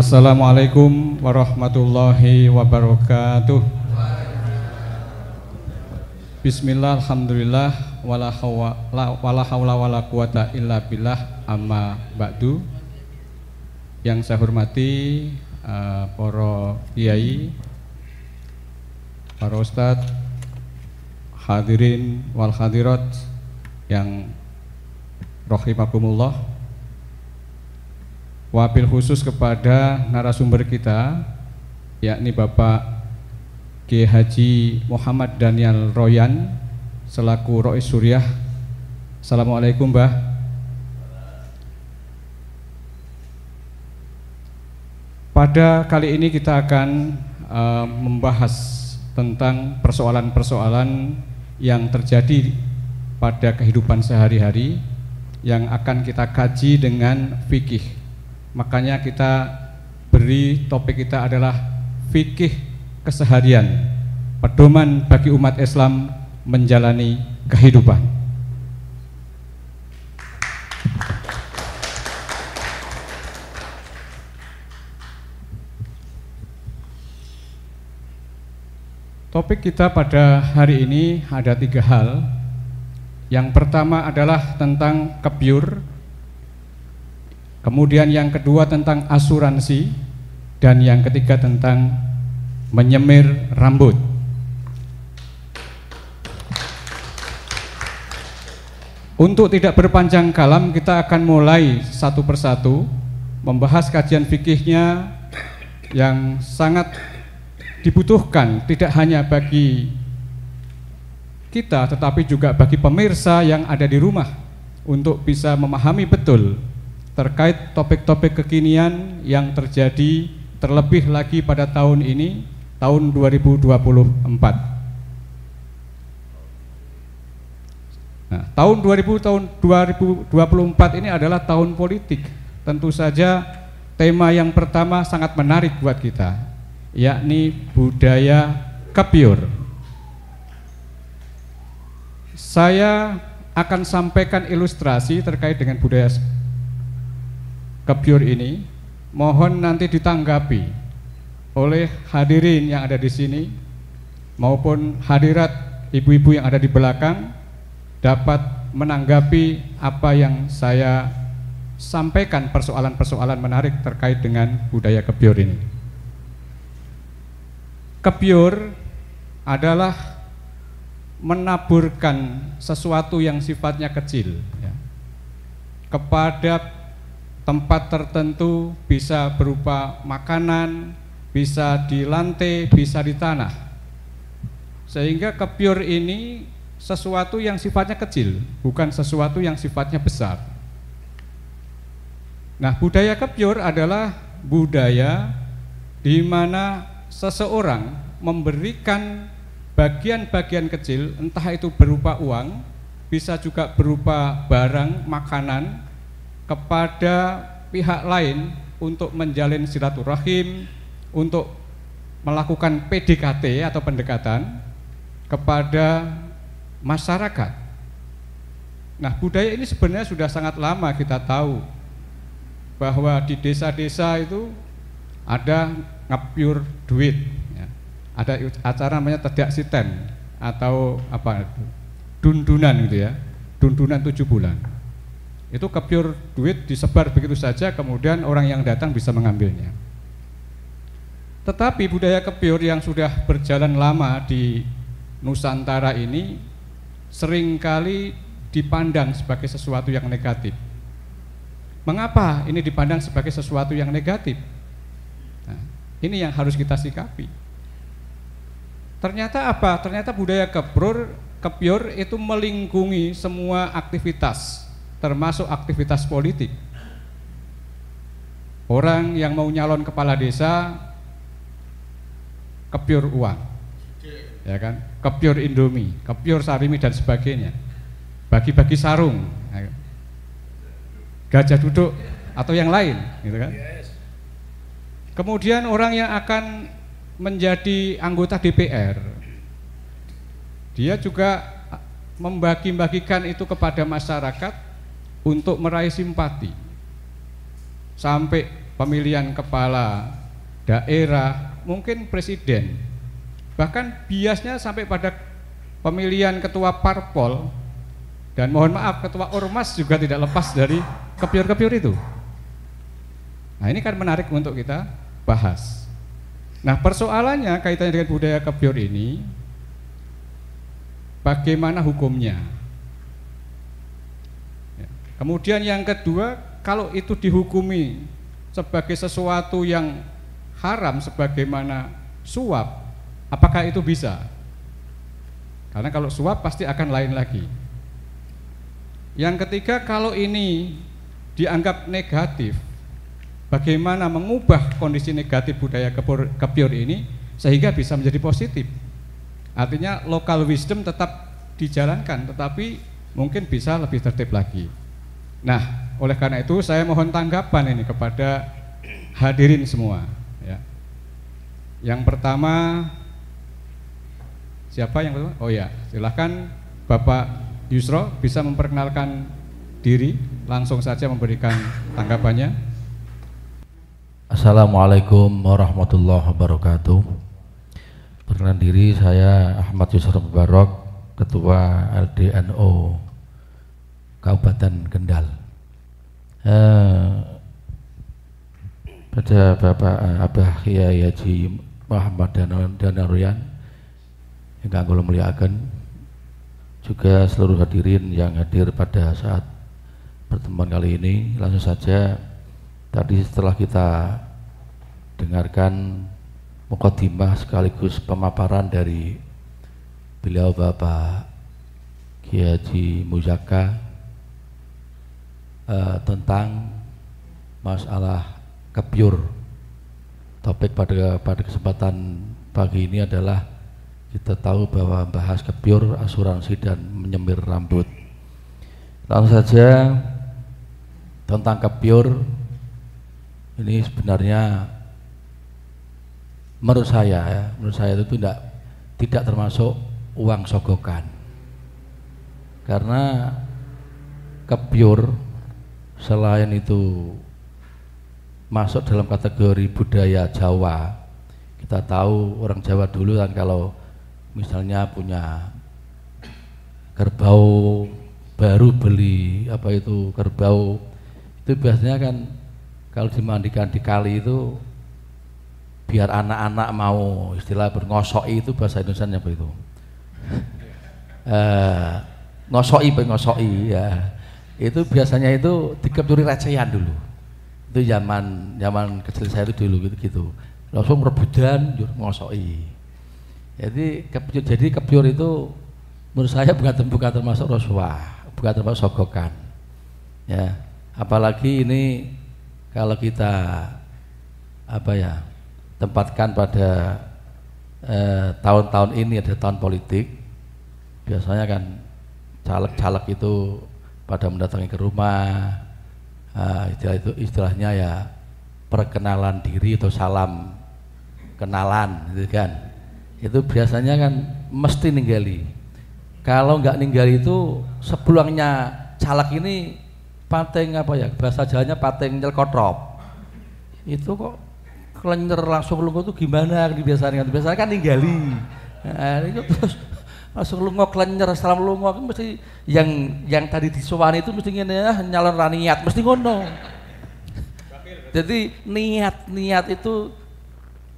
Assalamualaikum warahmatullahi wabarakatuh. Bismillah, alhamdulillah, wala hawla wala quwata illa billah amma ba'du. Yang saya hormati uh, para kiai, para ustadz, hadirin wal hadirat yang rahimakumullah wabil khusus kepada narasumber kita yakni Bapak G. Muhammad Daniel Royan selaku Rois Suriah Assalamualaikum Mbah Pada kali ini kita akan uh, membahas tentang persoalan-persoalan yang terjadi pada kehidupan sehari-hari yang akan kita kaji dengan fikih Makanya kita beri topik kita adalah fikih keseharian, pedoman bagi umat Islam menjalani kehidupan. Topik kita pada hari ini ada tiga hal. Yang pertama adalah tentang kebiur Kemudian yang kedua tentang asuransi dan yang ketiga tentang menyemir rambut. Untuk tidak berpanjang kalam, kita akan mulai satu persatu membahas kajian fikihnya yang sangat dibutuhkan tidak hanya bagi kita tetapi juga bagi pemirsa yang ada di rumah untuk bisa memahami betul terkait topik-topik kekinian yang terjadi terlebih lagi pada tahun ini, tahun 2024. Nah, tahun 2000 tahun 2024 ini adalah tahun politik. Tentu saja tema yang pertama sangat menarik buat kita, yakni budaya kepiur. Saya akan sampaikan ilustrasi terkait dengan budaya Kepiur ini mohon nanti ditanggapi oleh hadirin yang ada di sini maupun hadirat ibu-ibu yang ada di belakang dapat menanggapi apa yang saya sampaikan persoalan-persoalan menarik terkait dengan budaya Kebyur ini. Kebyur adalah menaburkan sesuatu yang sifatnya kecil ya, kepada tempat tertentu bisa berupa makanan, bisa di lantai, bisa di tanah. Sehingga kepiur ini sesuatu yang sifatnya kecil, bukan sesuatu yang sifatnya besar. Nah, budaya kepiur adalah budaya di mana seseorang memberikan bagian-bagian kecil, entah itu berupa uang, bisa juga berupa barang, makanan, kepada pihak lain untuk menjalin silaturahim, untuk melakukan PDKT atau pendekatan kepada masyarakat. Nah, budaya ini sebenarnya sudah sangat lama kita tahu bahwa di desa-desa itu ada ngapur duit, ya. ada acara namanya tedak siten atau apa itu, dundunan gitu ya, dundunan tujuh bulan itu pure duit disebar begitu saja kemudian orang yang datang bisa mengambilnya tetapi budaya kepure yang sudah berjalan lama di Nusantara ini seringkali dipandang sebagai sesuatu yang negatif mengapa ini dipandang sebagai sesuatu yang negatif nah, ini yang harus kita sikapi ternyata apa? ternyata budaya kepure, itu melingkungi semua aktivitas termasuk aktivitas politik. Orang yang mau nyalon kepala desa kepiur uang, ya kan? Kepiur Indomie, kepiur Sarimi dan sebagainya. Bagi-bagi sarung, ya kan? gajah duduk atau yang lain, gitu kan? Kemudian orang yang akan menjadi anggota DPR, dia juga membagi-bagikan itu kepada masyarakat untuk meraih simpati sampai pemilihan kepala daerah, mungkin presiden. Bahkan biasnya sampai pada pemilihan ketua parpol dan mohon maaf ketua ormas juga tidak lepas dari kepiur-kepiur itu. Nah, ini kan menarik untuk kita bahas. Nah, persoalannya kaitannya dengan budaya kepiur ini bagaimana hukumnya? Kemudian yang kedua, kalau itu dihukumi sebagai sesuatu yang haram sebagaimana suap, apakah itu bisa? Karena kalau suap pasti akan lain lagi. Yang ketiga, kalau ini dianggap negatif, bagaimana mengubah kondisi negatif budaya kepior ini sehingga bisa menjadi positif? Artinya local wisdom tetap dijalankan, tetapi mungkin bisa lebih tertib lagi. Nah, oleh karena itu saya mohon tanggapan ini kepada hadirin semua. Ya. Yang pertama, siapa yang pertama? Oh ya, silahkan Bapak Yusro bisa memperkenalkan diri, langsung saja memberikan tanggapannya. Assalamualaikum warahmatullahi wabarakatuh. Perkenalkan diri saya Ahmad Yusro Barok, Ketua LDNO Kabupaten Kendal. Uh, pada Bapak eh, Abah Kiai Haji Muhammad Danaryan yang kami muliakan juga seluruh hadirin yang hadir pada saat pertemuan kali ini langsung saja tadi setelah kita dengarkan mukadimah sekaligus pemaparan dari beliau Bapak Kiai Haji Muzaka Eh, tentang masalah kepiur. Topik pada pada kesempatan pagi ini adalah kita tahu bahwa bahas kepiur asuransi dan menyemir rambut. Langsung saja tentang kepiur ini sebenarnya menurut saya ya, menurut saya itu tidak tidak termasuk uang sogokan karena kepiur selain itu masuk dalam kategori budaya Jawa kita tahu orang Jawa dulu kan kalau misalnya punya kerbau baru beli apa itu kerbau itu biasanya kan kalau dimandikan di kali itu biar anak-anak mau istilah bernosok itu bahasa Indonesia apa itu eh, ngosoi pengosoi ya itu biasanya itu dikepuri recehan dulu itu zaman zaman kecil saya itu dulu gitu gitu langsung rebutan jur ngosoi jadi kepjur jadi kepjur itu menurut saya bukan bukan termasuk rasuah bukan termasuk sogokan ya apalagi ini kalau kita apa ya tempatkan pada eh, tahun-tahun eh, ini ada tahun politik biasanya kan caleg-caleg itu pada mendatangi ke rumah uh, istilah itu istilahnya ya perkenalan diri atau salam kenalan gitu kan itu biasanya kan mesti ninggali kalau nggak ninggali itu sebulangnya calak ini pateng apa ya bahasa jalannya pateng nyelkotrop itu kok kelenyer langsung lungo itu gimana biasanya kan, biasanya kan ninggali nah, itu terus langsung ngok lenyer salam ngok kan mesti yang yang tadi disuani itu mesti ngene ya nyalon ra niat mesti ngono jadi niat niat itu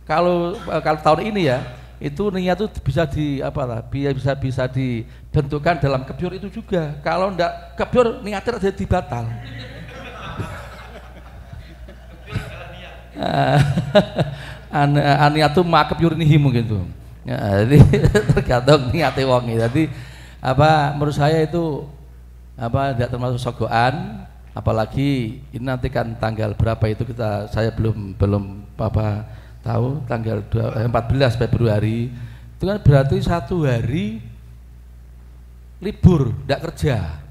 kalau eh, kalau tahun ini ya itu niat itu bisa di apa lah bisa bisa dibentukkan dalam kebjur itu juga kalau ndak kebjur niatnya jadi dibatal aniatu ah, eh, ma kebjur nihi mungkin tuh Ya, jadi tergantung niatnya wong ya. Jadi apa menurut saya itu apa tidak termasuk sogoan apalagi ini nanti kan tanggal berapa itu kita saya belum belum apa tahu tanggal 2, 14 eh, Februari itu kan berarti satu hari libur tidak kerja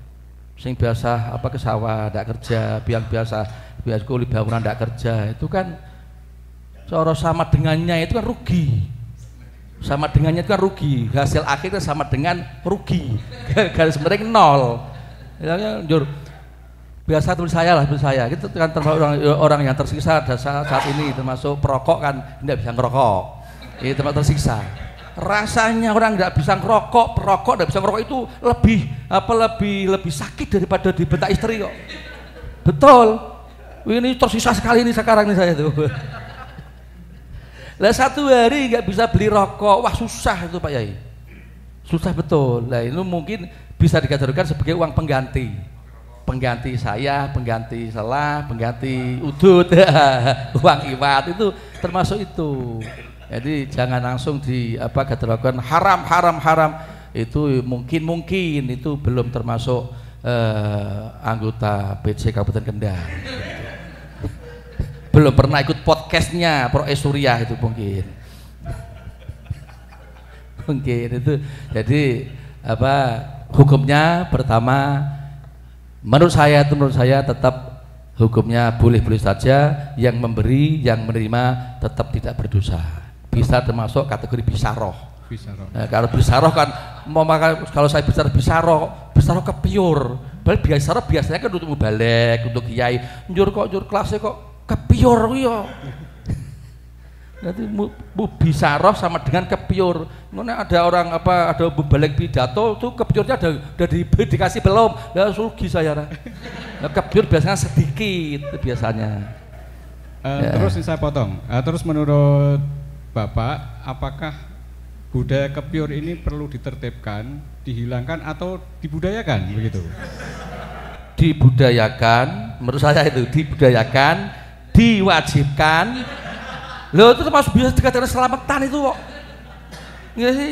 sing biasa apa ke sawah tidak kerja biang biasa biasa kulit bangunan tidak kerja itu kan seorang sama dengannya itu kan rugi sama dengannya itu kan rugi hasil akhirnya sama dengan rugi garis miring nol ya, ya jur biasa tulis saya lah tulis saya itu kan termasuk orang, orang yang tersiksa saat, saat ini termasuk perokok kan tidak bisa ngerokok itu iya, termasuk tersiksa rasanya orang tidak bisa ngerokok perokok tidak bisa ngerokok itu lebih apa lebih lebih sakit daripada dibentak istri kok betul ini tersiksa sekali ini sekarang ini saya tuh lah satu hari nggak bisa beli rokok, wah susah itu Pak Yai. Susah betul. Lah ini mungkin bisa dikategorikan sebagai uang pengganti. Pengganti saya, pengganti salah pengganti udut, uang iwat itu termasuk itu. Jadi jangan langsung di apa katakan haram haram haram itu mungkin mungkin itu belum termasuk eh, anggota PC Kabupaten Kendal belum pernah ikut podcastnya Pro e Surya itu mungkin mungkin itu jadi apa hukumnya pertama menurut saya itu menurut saya tetap hukumnya boleh-boleh saja yang memberi yang menerima tetap tidak berdosa bisa termasuk kategori bisaroh nah, kalau bisaroh kan mau makan kalau saya roh bisaroh bisaroh kepiur bisaroh biasanya kan untuk balik untuk kiai nyur kok nyur kelasnya kok kepior yo iya. nanti bu bisa roh sama dengan kepior mana ada orang apa ada balik pidato tuh kepiornya ada udah di, dikasih belum ya sugi saya lah kepior biasanya sedikit biasanya uh, ya. terus saya potong eh, terus menurut bapak apakah budaya kepior ini perlu ditertibkan dihilangkan atau dibudayakan begitu dibudayakan menurut saya itu dibudayakan diwajibkan lo itu termasuk bisa dikatakan selamatan itu kok. Enggak iya sih?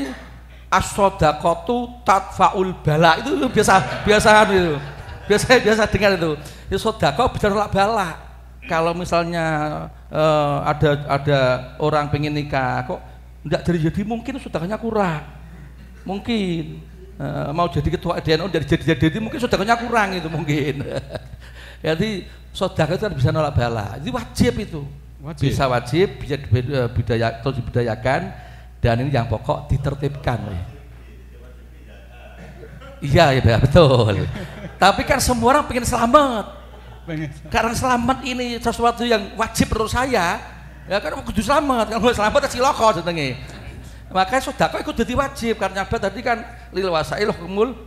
asodakotu tatfaul bala itu, itu biasa biasa anu itu. Biasa biasa dengar itu. Ya sedekah bisa nolak bala. Kalau misalnya uh, ada ada orang pengen nikah kok enggak jadi jadi mungkin sedekahnya kurang. Mungkin uh, mau jadi ketua DNO dari jadi jadi mungkin sedekahnya kurang itu mungkin. Jadi sodak itu kan bisa nolak bala. jadi wajib itu. Wajib. Bisa wajib, bisa dibudaya, eh, terus dibudayakan dan ini yang pokok ditertibkan. Iya, iya betul. Tapi kan semua orang pengen selamat. Karena selamat ini sesuatu yang wajib menurut saya. Ya kan oh, kudu selamat. Kalau selamat tak siloko jenenge. Makanya sedekah itu jadi wajib karena apa? tadi kan lil wasail kumul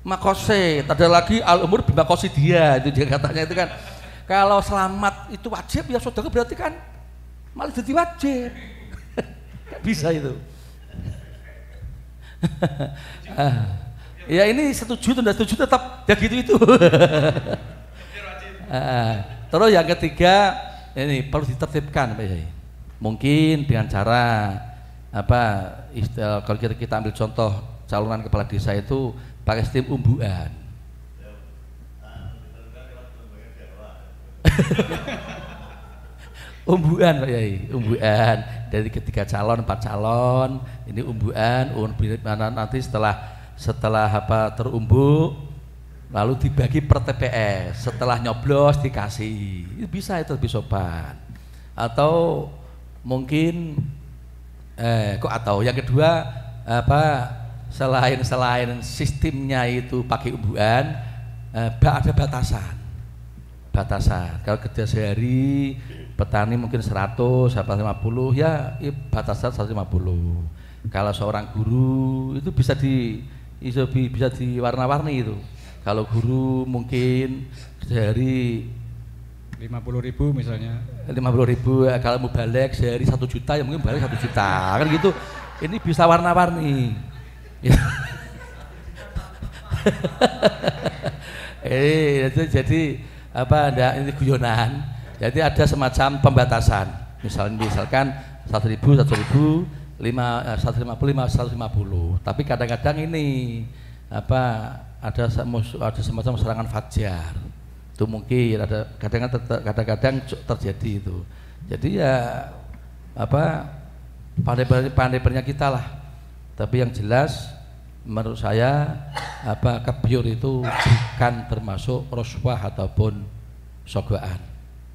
makose ada lagi al umur bimakose dia itu dia katanya itu kan kalau selamat itu wajib ya saudara berarti kan malah jadi wajib bisa itu ya ini setuju tidak setuju tetap ya gitu itu ah, ah. terus yang ketiga ini perlu ditertibkan Pak mungkin dengan cara apa istilah, kalau kita, kita ambil contoh calonan kepala desa itu pakai steam umbuan umbuan Pak Yai, umbuan dari ketiga calon, empat calon, ini umbuan, mana nanti setelah setelah apa terumbu lalu dibagi per TPS, setelah nyoblos dikasih. Bisa itu lebih sopan. Atau mungkin eh kok atau yang kedua apa selain selain sistemnya itu pakai ubuan eh, ada batasan batasan kalau kerja sehari petani mungkin 100 puluh, ya batasan 150 kalau seorang guru itu bisa di bisa, bisa diwarna-warni itu kalau guru mungkin sehari 50 ribu misalnya 50 ribu eh, kalau mau balik sehari satu juta ya mungkin balik satu juta kan gitu ini bisa warna-warni eh itu jadi apa ada ini guyonan jadi ada semacam pembatasan misalnya misalkan satu ribu satu ribu lima eh, satu lima puluh lima satu lima puluh tapi kadang-kadang ini apa ada ada semacam serangan fajar itu mungkin ada kadang-kadang kadang-kadang terjadi itu jadi ya apa pandai pandai kita lah tapi yang jelas menurut saya apa kebiur itu bukan termasuk roswah ataupun sogoan.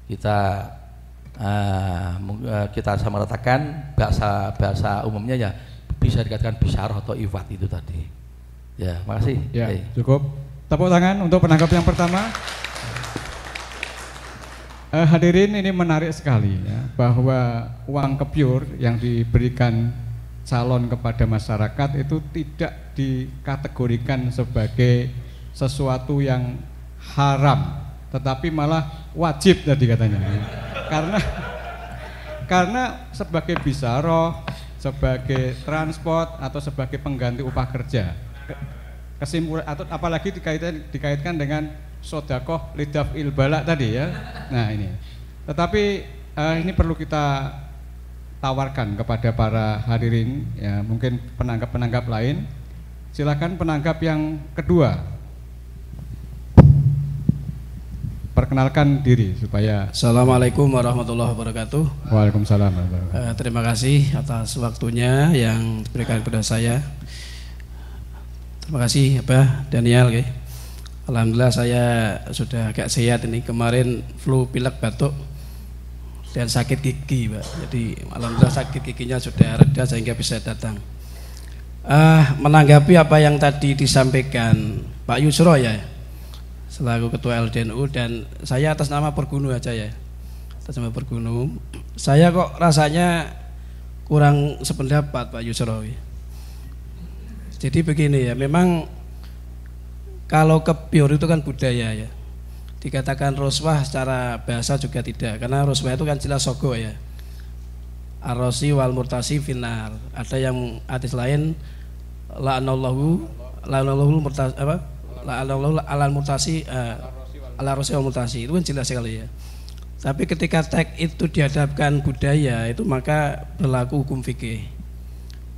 Kita uh, kita sama ratakan bahasa bahasa umumnya ya bisa dikatakan besar atau iwat itu tadi. Ya, makasih. Ya, cukup. Tepuk tangan untuk penangkap yang pertama. Uh, hadirin ini menarik sekali ya bahwa uang kepiur yang diberikan calon kepada masyarakat itu tidak dikategorikan sebagai sesuatu yang haram tetapi malah wajib tadi katanya karena karena sebagai bisaroh sebagai transport atau sebagai pengganti upah kerja kesimpulan atau apalagi dikaitkan dikaitkan dengan sodakoh lidaf ilbalak tadi ya nah ini tetapi eh, ini perlu kita tawarkan kepada para hadirin, ya, mungkin penanggap-penanggap lain. Silakan penanggap yang kedua. Perkenalkan diri supaya Assalamualaikum warahmatullahi wabarakatuh. Waalaikumsalam warahmatullahi wabarakatuh. Eh, terima kasih atas waktunya yang diberikan kepada saya. Terima kasih apa Daniel. Okay. Alhamdulillah saya sudah agak sehat ini kemarin flu pilek batuk dan sakit gigi Pak. Jadi alhamdulillah sakit giginya sudah reda sehingga bisa datang. Uh, menanggapi apa yang tadi disampaikan Pak Yusro ya selaku ketua LDNU dan saya atas nama Pergunu aja ya atas nama Pergunu saya kok rasanya kurang sependapat Pak Yusro jadi begini ya memang kalau ke kebior itu kan budaya ya dikatakan roswah secara bahasa juga tidak karena roswah itu kan jelas sogo ya arrosi wal murtasi finar ada yang artis lain la anallahu la anallahu murtasi apa la anallahu al murtasi uh, eh, ala rosi wal murtasi itu kan jelas sekali ya tapi ketika tag itu dihadapkan budaya itu maka berlaku hukum fikih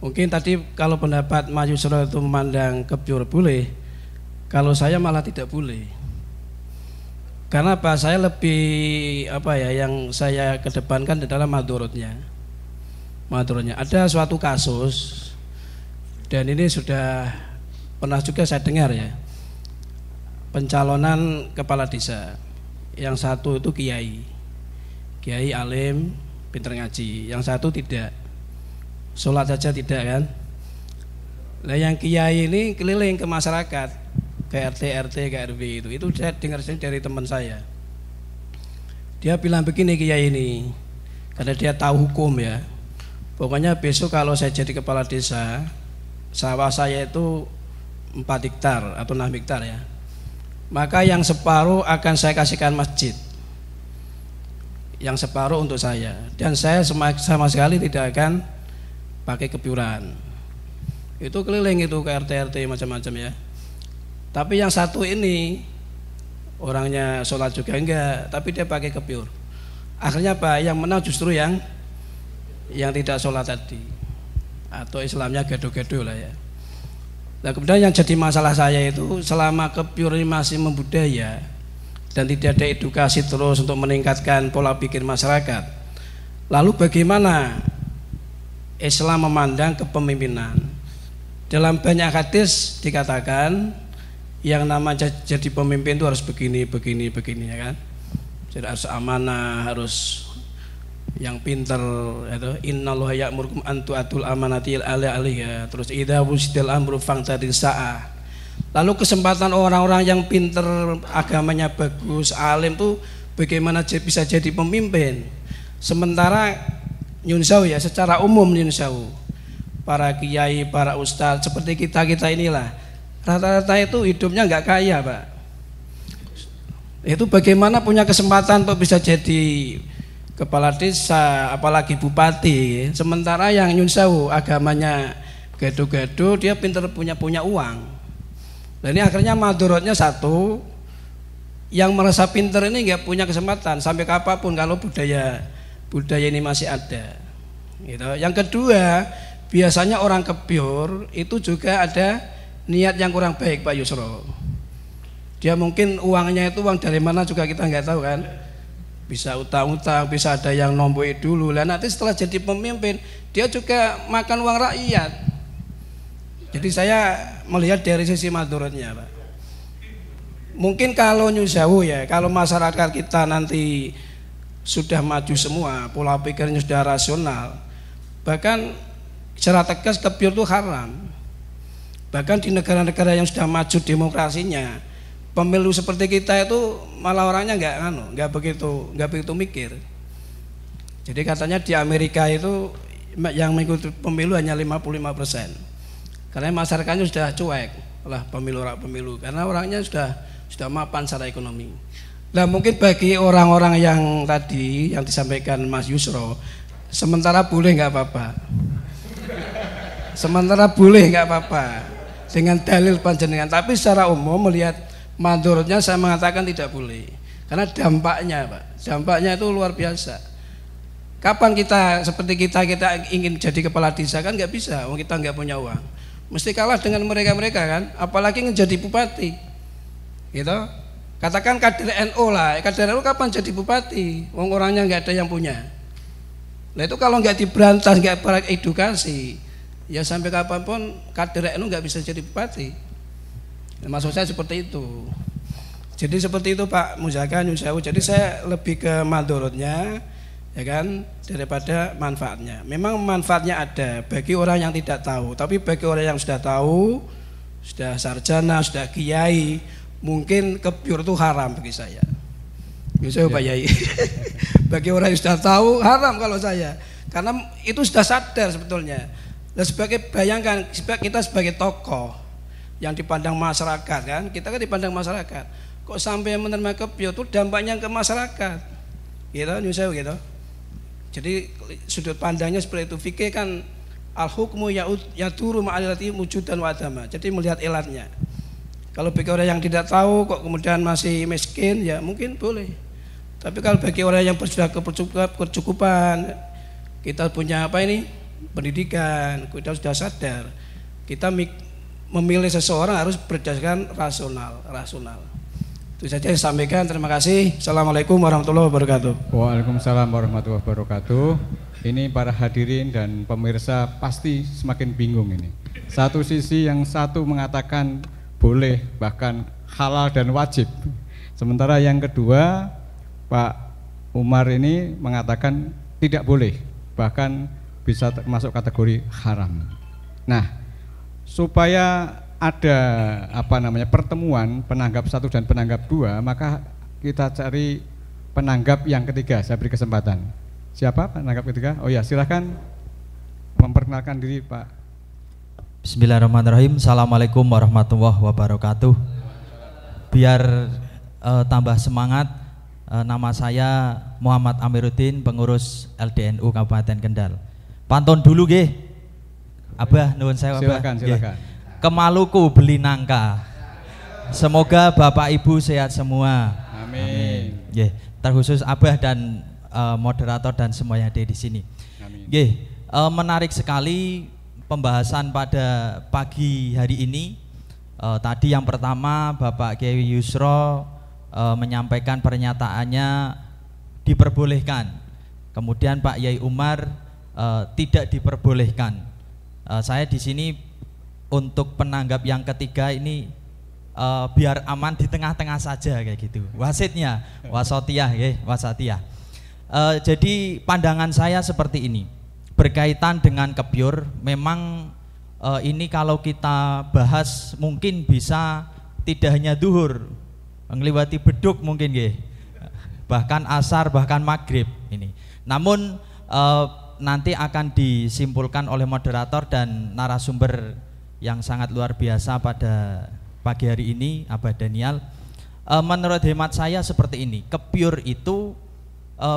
mungkin tadi kalau pendapat Maju itu memandang kebjur boleh kalau saya malah tidak boleh karena apa? Saya lebih apa ya yang saya kedepankan adalah madurutnya. Madurutnya. Ada suatu kasus dan ini sudah pernah juga saya dengar ya. Pencalonan kepala desa. Yang satu itu kiai. Kiai alim, pinter ngaji. Yang satu tidak. Sholat saja tidak kan. Nah yang kiai ini keliling ke masyarakat KRT RT KRW itu itu saya dengar sendiri dari teman saya dia bilang begini kiai ini karena dia tahu hukum ya pokoknya besok kalau saya jadi kepala desa sawah saya itu 4 hektar atau 6 hektar ya maka yang separuh akan saya kasihkan masjid yang separuh untuk saya dan saya sama, sama sekali tidak akan pakai kepiuran itu keliling itu ke RT RT macam-macam ya tapi yang satu ini orangnya sholat juga enggak, tapi dia pakai kepiur. Akhirnya apa? Yang menang justru yang yang tidak sholat tadi atau Islamnya gedo-gedo lah ya. Nah kemudian yang jadi masalah saya itu selama kepiur ini masih membudaya dan tidak ada edukasi terus untuk meningkatkan pola pikir masyarakat. Lalu bagaimana Islam memandang kepemimpinan? Dalam banyak hadis dikatakan yang namanya jadi pemimpin itu harus begini, begini, begini ya kan. Jadi harus amanah, harus yang pintar itu innallaha ya'murukum an tu'atul amanati alaihi ya. Terus idza wusidil amru fangtadil sa'a. Lalu kesempatan orang-orang yang pinter agamanya bagus, alim tuh bagaimana bisa jadi pemimpin. Sementara nyunsau ya secara umum nyunsau para kiai, para ustadz seperti kita kita inilah Rata-rata itu hidupnya nggak kaya, Pak. Itu bagaimana punya kesempatan untuk bisa jadi kepala desa, apalagi bupati. Sementara yang Yun agamanya gaduh-gaduh, dia pinter punya punya uang. Dan ini akhirnya madurotnya satu, yang merasa pinter ini nggak punya kesempatan sampai kapanpun kalau budaya budaya ini masih ada. Gitu. Yang kedua, biasanya orang kebior itu juga ada niat yang kurang baik Pak Yusro. Dia mungkin uangnya itu uang dari mana juga kita nggak tahu kan. Bisa utang-utang, bisa ada yang nomboi dulu. Lah nanti setelah jadi pemimpin, dia juga makan uang rakyat. Jadi saya melihat dari sisi maduratnya Pak. Mungkin kalau nyusahu ya, kalau masyarakat kita nanti sudah maju semua, pola pikirnya sudah rasional, bahkan secara tegas kebir itu haram. Bahkan di negara-negara yang sudah maju demokrasinya, pemilu seperti kita itu malah orangnya nggak anu, nggak begitu, nggak begitu mikir. Jadi katanya di Amerika itu yang mengikuti pemilu hanya 55 persen. Karena masyarakatnya sudah cuek lah pemilu rak pemilu, karena orangnya sudah sudah mapan secara ekonomi. Nah mungkin bagi orang-orang yang tadi yang disampaikan Mas Yusro, sementara boleh nggak apa-apa. Sementara boleh nggak apa-apa dengan dalil panjenengan. Tapi secara umum melihat mandurnya saya mengatakan tidak boleh. Karena dampaknya, Pak. Dampaknya itu luar biasa. Kapan kita seperti kita kita ingin jadi kepala desa kan nggak bisa, wong kita nggak punya uang. Mesti kalah dengan mereka-mereka kan, apalagi menjadi bupati. Gitu. Katakan kader NU lah, kader NU kapan jadi bupati? Wong orangnya nggak ada yang punya. Nah itu kalau nggak diberantas, nggak beredukasi, edukasi, ya sampai kapanpun kader NU nggak bisa jadi bupati ya, maksud saya seperti itu jadi seperti itu Pak Muzaka Nyusawu jadi saya lebih ke madorotnya ya kan daripada manfaatnya memang manfaatnya ada bagi orang yang tidak tahu tapi bagi orang yang sudah tahu sudah sarjana sudah kiai mungkin kepiur itu haram bagi saya Bisa ya. Pak Yai bagi orang yang sudah tahu haram kalau saya karena itu sudah sadar sebetulnya dan nah, sebagai bayangkan kita sebagai tokoh yang dipandang masyarakat kan, kita kan dipandang masyarakat. Kok sampai menerima kebio itu dampaknya ke masyarakat. Gitu, nyusah gitu. Jadi sudut pandangnya seperti itu. Fikih kan al hukmu ya turu ya ma'alati wujud dan wadama. Jadi melihat elatnya. Kalau bagi orang yang tidak tahu kok kemudian masih miskin ya mungkin boleh. Tapi kalau bagi orang yang sudah kecukupan, kita punya apa ini? pendidikan, kita sudah sadar. Kita memilih seseorang harus berdasarkan rasional, rasional. Itu saja saya sampaikan. Terima kasih. Assalamualaikum warahmatullahi wabarakatuh. Waalaikumsalam warahmatullahi wabarakatuh. Ini para hadirin dan pemirsa pasti semakin bingung ini. Satu sisi yang satu mengatakan boleh bahkan halal dan wajib. Sementara yang kedua Pak Umar ini mengatakan tidak boleh bahkan bisa masuk kategori haram. Nah, supaya ada apa namanya pertemuan penanggap satu dan penanggap dua, maka kita cari penanggap yang ketiga. Saya beri kesempatan. Siapa penanggap ketiga? Oh ya, silahkan memperkenalkan diri Pak. Bismillahirrahmanirrahim. Assalamualaikum warahmatullahi wabarakatuh. Biar uh, tambah semangat, uh, nama saya Muhammad Amiruddin, pengurus LDNU Kabupaten Kendal. Pantun dulu ge. Abah iya. nuwun saya Abah. Silakan, silakan. Kemaluku beli nangka. Semoga Bapak Ibu sehat semua. Amin. Nggih, terkhusus Abah dan eh, moderator dan semua yang ada di sini. Amin. Nggih, eh, menarik sekali pembahasan pada pagi hari ini. Eh, tadi yang pertama Bapak Kiai Yusro menyampaikan pernyataannya diperbolehkan. Kemudian Pak Yai Umar Eh, tidak diperbolehkan. Uh, saya di sini untuk penanggap yang ketiga ini uh, biar aman di tengah-tengah saja kayak gitu. Wasitnya, wasotiah, ya, wasatiah. Uh, jadi pandangan saya seperti ini berkaitan dengan kebiur. Memang uh, ini kalau kita bahas mungkin bisa tidak hanya duhur, mengliwati beduk mungkin gih, bahkan asar, bahkan maghrib ini. Namun uh, nanti akan disimpulkan oleh moderator dan narasumber yang sangat luar biasa pada pagi hari ini, Abah Daniel. E, menurut hemat saya seperti ini, kepiur itu e,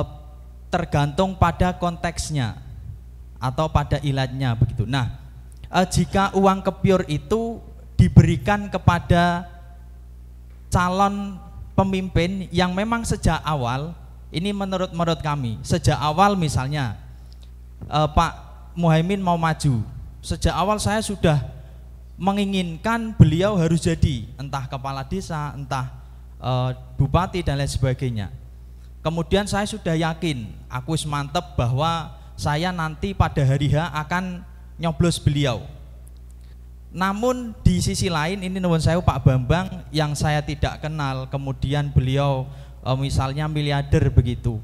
tergantung pada konteksnya atau pada ilatnya begitu. Nah, e, jika uang kepiur itu diberikan kepada calon pemimpin yang memang sejak awal ini menurut menurut kami sejak awal misalnya uh, Pak Muhaimin mau maju. Sejak awal saya sudah menginginkan beliau harus jadi entah kepala desa, entah uh, bupati dan lain sebagainya. Kemudian saya sudah yakin, aku mantep bahwa saya nanti pada hari H akan nyoblos beliau. Namun di sisi lain ini nuwun saya Pak Bambang yang saya tidak kenal, kemudian beliau eh, misalnya miliarder begitu.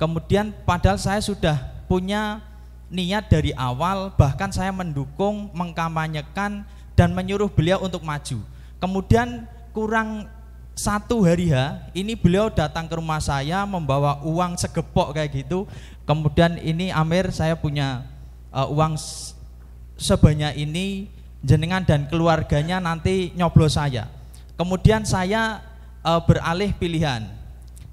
Kemudian padahal saya sudah punya niat dari awal bahkan saya mendukung, mengkampanyekan dan menyuruh beliau untuk maju. Kemudian kurang satu hari ha, ini beliau datang ke rumah saya membawa uang segepok kayak gitu. Kemudian ini Amir saya punya uh, uang sebanyak ini jenengan dan keluarganya nanti nyoblos saya. Kemudian saya uh, beralih pilihan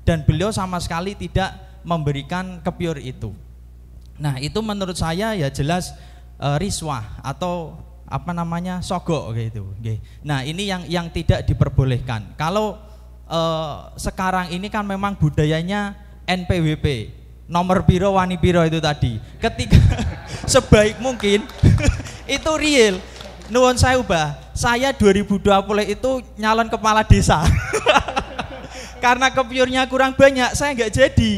dan beliau sama sekali tidak memberikan kepiur itu. Nah, itu menurut saya ya jelas e, riswah atau apa namanya sogok gitu. Nah, ini yang yang tidak diperbolehkan. Kalau e, sekarang ini kan memang budayanya NPWP, nomor biro wani biro itu tadi. Ketika sebaik mungkin itu real. Nuwun saya ubah. Saya 2020 itu nyalon kepala desa. Karena kepiurnya kurang banyak, saya nggak jadi.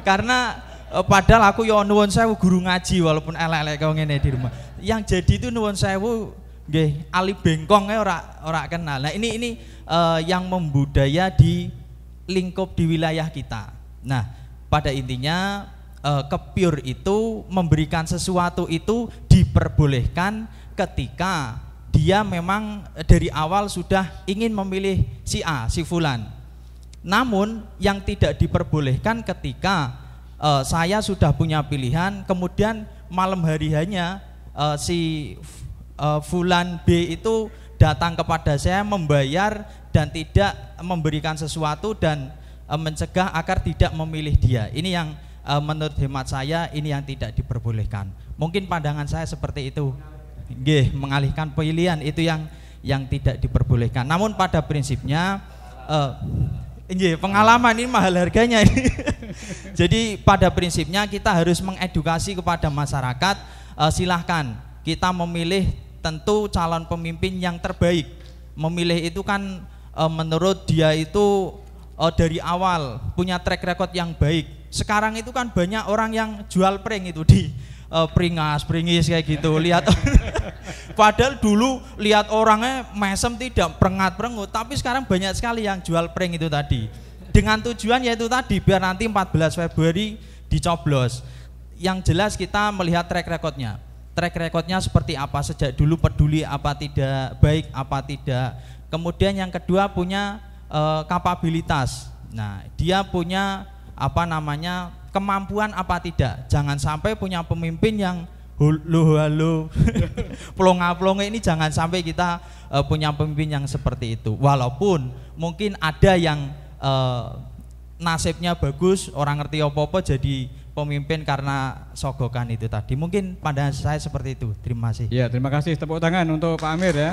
Karena Eh, padahal aku ya nuwun sewu guru ngaji walaupun elek-elek kau ngene di rumah. Yang jadi itu nuwun sewu nggih Ali Bengkong ya ora ora kenal. Nah, ini ini uh, yang membudaya di lingkup di wilayah kita. Nah, pada intinya uh, eh, kepiur itu memberikan sesuatu itu diperbolehkan ketika dia memang dari awal sudah ingin memilih si A, si Fulan. Namun yang tidak diperbolehkan ketika uh, saya sudah punya pilihan kemudian malam hari hanya uh, eh, si uh, Fulan B itu datang kepada saya membayar dan tidak memberikan sesuatu dan uh, mencegah agar tidak memilih dia ini yang uh, menurut hemat saya ini yang tidak diperbolehkan mungkin pandangan saya seperti itu Gih, mengalihkan pilihan itu yang yang tidak diperbolehkan namun pada prinsipnya uh, Iya, pengalaman ini mahal harganya ini. Jadi pada prinsipnya kita harus mengedukasi kepada masyarakat uh, silahkan kita memilih tentu calon pemimpin yang terbaik. Memilih itu kan uh, menurut dia itu uh, dari awal punya track record yang baik. Sekarang itu kan banyak orang yang jual prank itu di uh, pringas, pringis kayak gitu. Lihat padahal dulu lihat orangnya mesem tidak perengat perengut, tapi sekarang banyak sekali yang jual pring itu tadi. Dengan tujuan yaitu tadi biar nanti 14 Februari dicoblos. Yang jelas kita melihat track recordnya. Track recordnya seperti apa sejak dulu peduli apa tidak baik apa tidak. Kemudian yang kedua punya uh, kapabilitas. Nah, dia punya apa namanya kemampuan apa tidak. Jangan sampai punya pemimpin yang hulu halo pelonga pelonga ini jangan sampai kita uh, punya pemimpin yang seperti itu walaupun mungkin ada yang uh, nasibnya bagus orang ngerti apa apa jadi pemimpin karena sogokan itu tadi mungkin pada saya seperti itu terima kasih ya terima kasih tepuk tangan untuk Pak Amir ya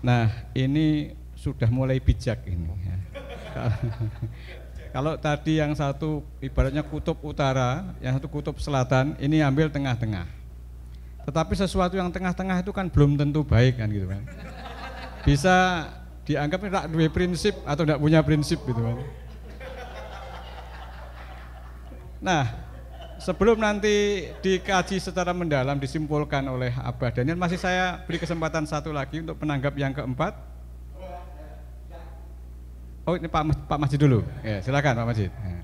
nah ini sudah mulai bijak ini ya. Kalau tadi yang satu ibaratnya kutub utara, yang satu kutub selatan, ini ambil tengah-tengah. Tetapi sesuatu yang tengah-tengah itu kan belum tentu baik kan gitu kan. Bisa dianggap tidak dua prinsip atau tidak punya prinsip gitu kan. Nah, sebelum nanti dikaji secara mendalam disimpulkan oleh Abah Daniel, masih saya beri kesempatan satu lagi untuk penanggap yang keempat Oh ini Pak, Pak Masjid dulu. Ya, silakan Pak Masjid. Ya.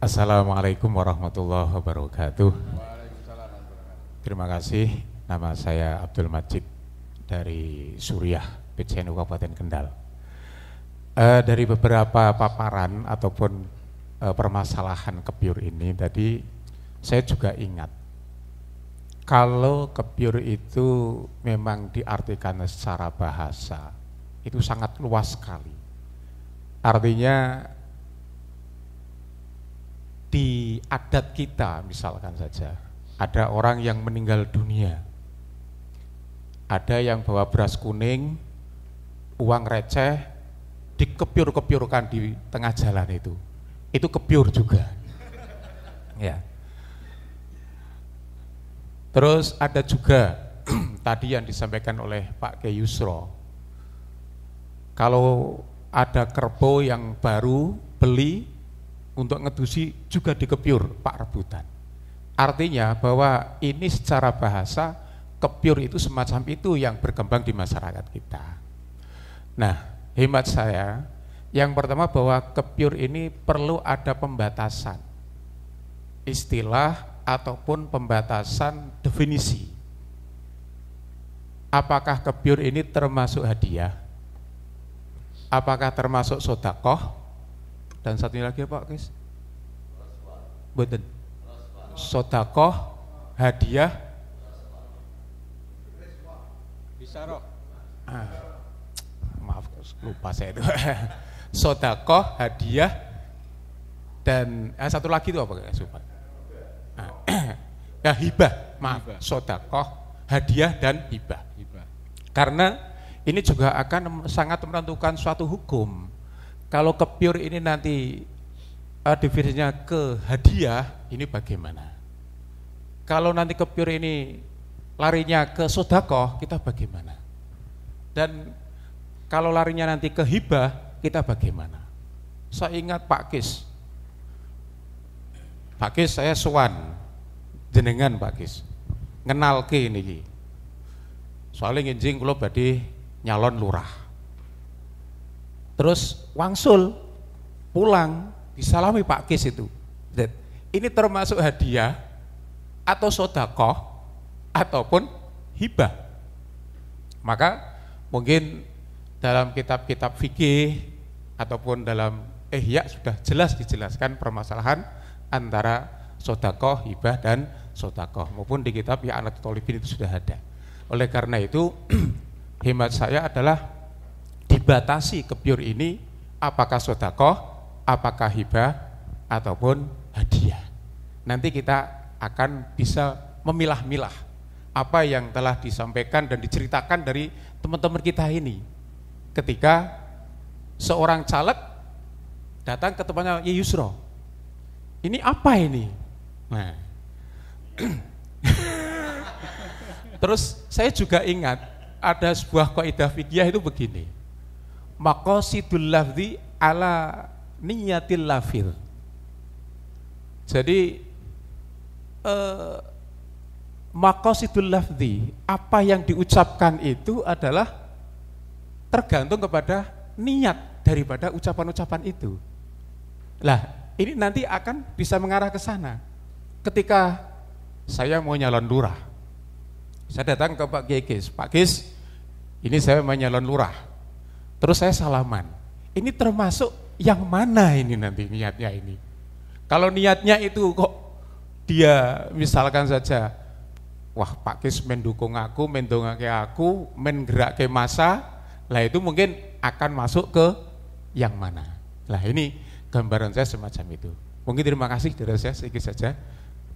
Assalamualaikum warahmatullahi wabarakatuh. Terima kasih. Nama saya Abdul Majid dari Suriah, PCNU Kabupaten Kendal. E, dari beberapa paparan ataupun e, permasalahan kebiur ini tadi saya juga ingat kalau kebyur itu memang diartikan secara bahasa, itu sangat luas sekali. Artinya di adat kita misalkan saja, ada orang yang meninggal dunia. Ada yang bawa beras kuning, uang receh, dikepiur-kepiurkan di tengah jalan itu. Itu kepiur juga. Ya. Terus ada juga tadi yang disampaikan oleh Pak K. Yusro. Kalau ada kerbau yang baru beli untuk ngedusi juga dikepyur, Pak rebutan. Artinya bahwa ini secara bahasa kepyur itu semacam itu yang berkembang di masyarakat kita. Nah, hemat saya yang pertama bahwa kepyur ini perlu ada pembatasan. Istilah ataupun pembatasan definisi. Apakah kebiur ini termasuk hadiah? Apakah termasuk sodakoh? Dan satu lagi pak Kis? bener Sodakoh, hadiah, bisa roh. Ah, maaf, lupa saya itu. Sodakoh, hadiah, dan eh, satu lagi itu apa? Sumpah. Nah, nah, hibah, maaf, hibah. sodakoh, hadiah dan hibah. hibah. Karena ini juga akan sangat menentukan suatu hukum. Kalau kepiur ini nanti uh, definisinya ke hadiah, ini bagaimana? Kalau nanti kepiur ini larinya ke sodakoh, kita bagaimana? Dan kalau larinya nanti ke hibah, kita bagaimana? Saya ingat Pak Kis, Pak Kis saya suan jenengan Pak Kis kenal ke ini, soalnya nginjing kalau badi nyalon lurah terus wangsul pulang disalami Pak Kis itu ini termasuk hadiah atau sodakoh ataupun hibah maka mungkin dalam kitab-kitab fikih ataupun dalam eh ya sudah jelas dijelaskan permasalahan antara sodakoh, hibah dan sodakoh maupun di kitab ya anak tolibin itu sudah ada oleh karena itu hemat saya adalah dibatasi ke pure ini apakah sodakoh, apakah hibah ataupun hadiah nanti kita akan bisa memilah-milah apa yang telah disampaikan dan diceritakan dari teman-teman kita ini ketika seorang caleg datang ke temannya Yusro ini apa ini? Nah. Terus saya juga ingat ada sebuah kaidah fikih itu begini. Maqasidul lafzi ala niyatil lafil. Jadi eh, maqasidul lafzi, apa yang diucapkan itu adalah tergantung kepada niat daripada ucapan-ucapan itu. Lah, ini nanti akan bisa mengarah ke sana. Ketika saya mau nyalon lurah, saya datang ke Pak Gekis, Pak Gis, ini saya mau nyalon lurah. Terus saya salaman. Ini termasuk yang mana ini nanti niatnya ini. Kalau niatnya itu kok dia misalkan saja, wah Pak Gis mendukung aku, mendongake aku, menggerak ke masa, lah itu mungkin akan masuk ke yang mana. Lah ini gambaran saya semacam itu. Mungkin terima kasih dari saya sedikit saja.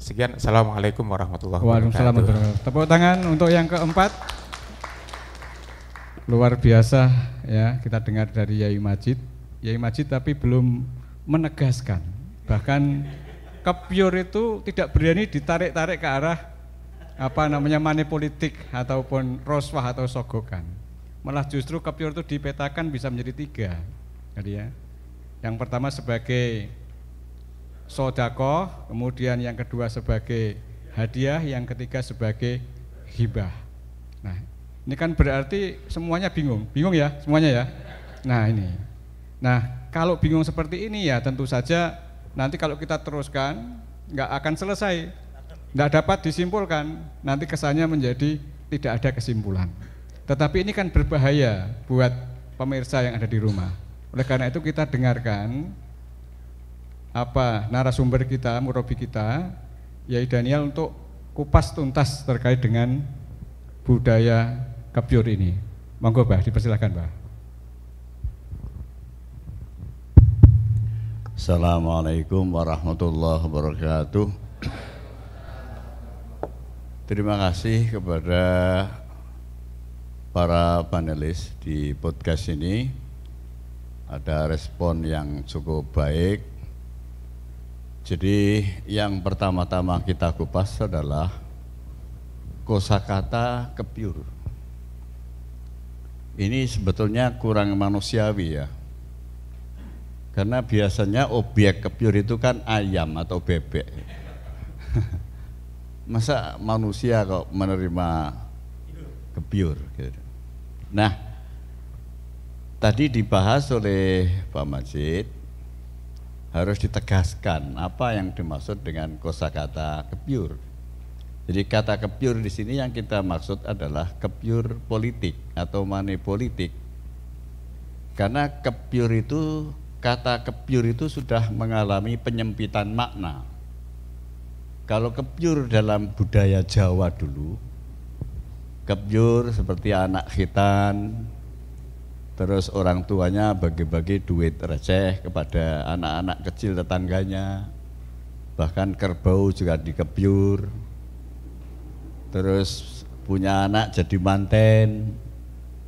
Sekian, Assalamualaikum warahmatullahi wabarakatuh. Waalaikumsalam warahmatullahi Tepuk tangan untuk yang keempat. Luar biasa ya, kita dengar dari Yai Majid. Yai Majid tapi belum menegaskan. Bahkan kepior itu tidak berani ditarik-tarik ke arah apa namanya money politik ataupun roswah atau sogokan. Malah justru kepior itu dipetakan bisa menjadi tiga. Jadi ya, yang pertama sebagai sodako, kemudian yang kedua sebagai hadiah, yang ketiga sebagai hibah. Nah, ini kan berarti semuanya bingung, bingung ya semuanya ya. Nah ini, nah kalau bingung seperti ini ya tentu saja nanti kalau kita teruskan nggak akan selesai, nggak dapat disimpulkan, nanti kesannya menjadi tidak ada kesimpulan. Tetapi ini kan berbahaya buat pemirsa yang ada di rumah. Oleh karena itu kita dengarkan apa narasumber kita, murabi kita, yaitu Daniel untuk kupas tuntas terkait dengan budaya Kapjur ini. Monggo Pak, dipersilakan Pak. Assalamualaikum warahmatullahi wabarakatuh. Terima kasih kepada para panelis di podcast ini ada respon yang cukup baik. Jadi yang pertama-tama kita kupas adalah kosakata kepiur. Ini sebetulnya kurang manusiawi ya. Karena biasanya objek kepiur itu kan ayam atau bebek. Masa manusia kok menerima kepiur gitu? Nah, Tadi dibahas oleh Pak Majid harus ditegaskan apa yang dimaksud dengan kosakata kepiur. Jadi kata kepiur di sini yang kita maksud adalah kepiur politik atau money politik. Karena kepiur itu kata kepiur itu sudah mengalami penyempitan makna. Kalau kepiur dalam budaya Jawa dulu, kepiur seperti anak khitan, terus orang tuanya bagi-bagi duit receh kepada anak-anak kecil tetangganya bahkan kerbau juga dikebyur terus punya anak jadi manten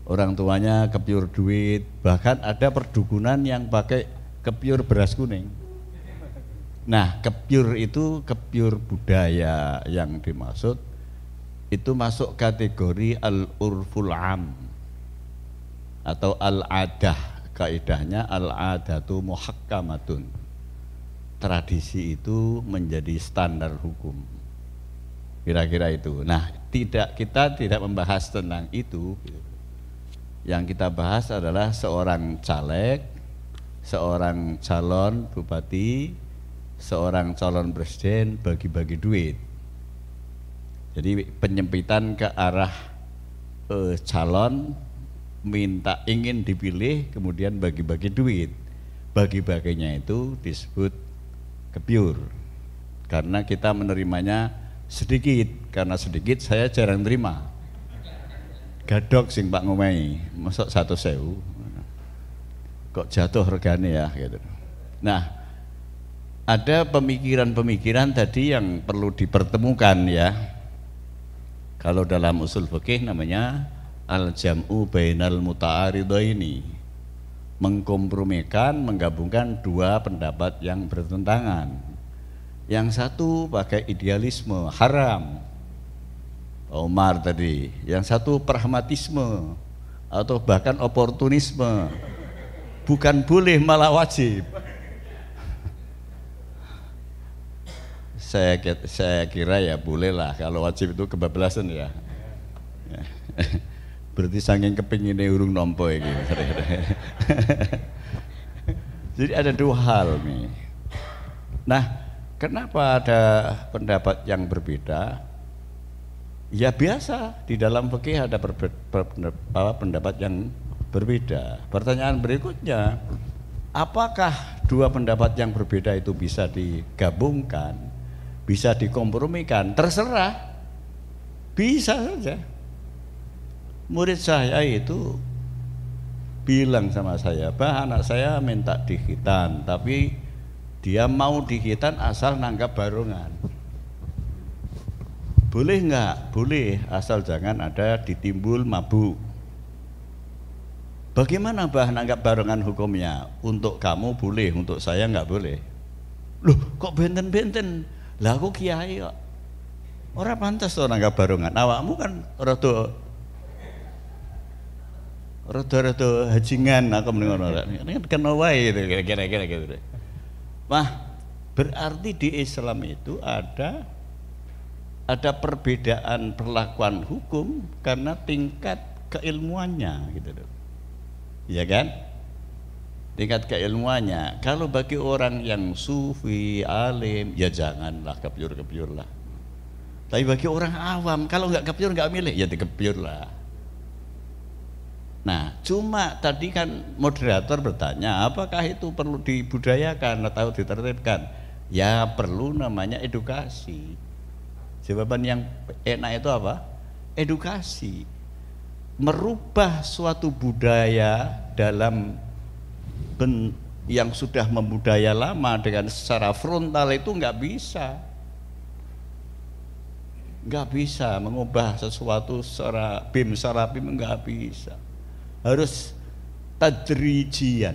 orang tuanya kepiur duit bahkan ada perdukunan yang pakai kepiur beras kuning nah kepiur itu kepiur budaya yang dimaksud itu masuk kategori al-urful am atau al-adah kaidahnya al-adatu muhakkamatun tradisi itu menjadi standar hukum kira-kira itu nah tidak kita tidak membahas tentang itu yang kita bahas adalah seorang caleg seorang calon bupati seorang calon presiden bagi-bagi duit jadi penyempitan ke arah eh, calon minta ingin dipilih kemudian bagi-bagi duit bagi-baginya itu disebut kebiur karena kita menerimanya sedikit karena sedikit saya jarang terima gadok sing Pak ngomai masuk satu sewu kok jatuh regane ya gitu nah ada pemikiran-pemikiran tadi yang perlu dipertemukan ya kalau dalam usul fikih namanya al-jam'u bainal muta'aridaini mengkompromikan, menggabungkan dua pendapat yang bertentangan. Yang satu pakai idealisme, haram. Omar tadi. Yang satu pragmatisme atau bahkan oportunisme. Bukan boleh malah wajib. Saya, saya kira ya bolehlah kalau wajib itu kebablasan ya. ya. Berarti saking ini urung nompo ini Jadi ada dua hal nih. Nah, kenapa ada pendapat yang berbeda? Ya biasa, di dalam fikih ada pendapat yang berbeda. Pertanyaan berikutnya, apakah dua pendapat yang berbeda itu bisa digabungkan, bisa dikompromikan? Terserah. Bisa saja murid saya itu bilang sama saya, bah anak saya minta dihitan, tapi dia mau dihitan asal nangkap barongan. Boleh nggak? Boleh, asal jangan ada ditimbul mabuk. Bagaimana bah nangkap barongan hukumnya? Untuk kamu boleh, untuk saya nggak boleh. Loh, kok benten-benten? Lah aku kiai Orang pantas tuh nanggap barengan. Awakmu kan rada rada-rada hajingan aku mrene ngono kan kena wae gitu kira-kira gitu. Mah berarti di Islam itu ada ada perbedaan perlakuan hukum karena tingkat keilmuannya gitu loh. Iya kan? Tingkat keilmuannya. Kalau bagi orang yang sufi, alim, ya janganlah kepiur-kepiur lah. Tapi bagi orang awam, kalau nggak kepiur nggak milih, ya dikepiur lah Nah, cuma tadi kan moderator bertanya, apakah itu perlu dibudayakan atau ditertibkan? Ya perlu namanya edukasi. Jawaban yang enak itu apa? Edukasi. Merubah suatu budaya dalam ben yang sudah membudaya lama dengan secara frontal itu nggak bisa. Nggak bisa mengubah sesuatu secara BIM, secara BIM nggak bisa harus tadrijian